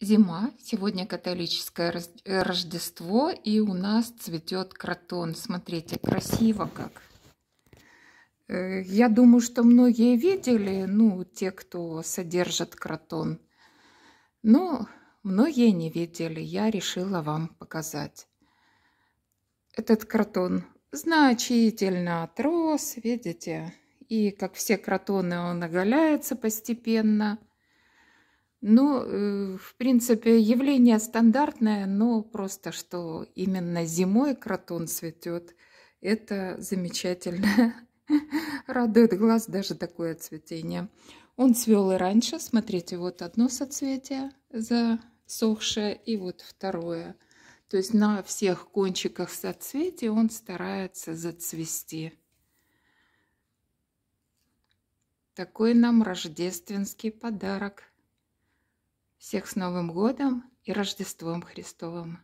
зима, сегодня католическое Рождество, и у нас цветет кротон. Смотрите, красиво как. Э, я думаю, что многие видели, ну, те, кто содержит кротон. Но многие не видели, я решила вам показать. Этот кротон значительно отрос, видите? И, как все кротоны, он оголяется постепенно – ну, э, в принципе, явление стандартное, но просто, что именно зимой кротон цветет, это замечательно. Радует глаз даже такое цветение. Он цвел и раньше. Смотрите, вот одно соцветие засохшее и вот второе. То есть на всех кончиках соцветия он старается зацвести. Такой нам рождественский подарок. Всех с Новым годом и Рождеством Христовым!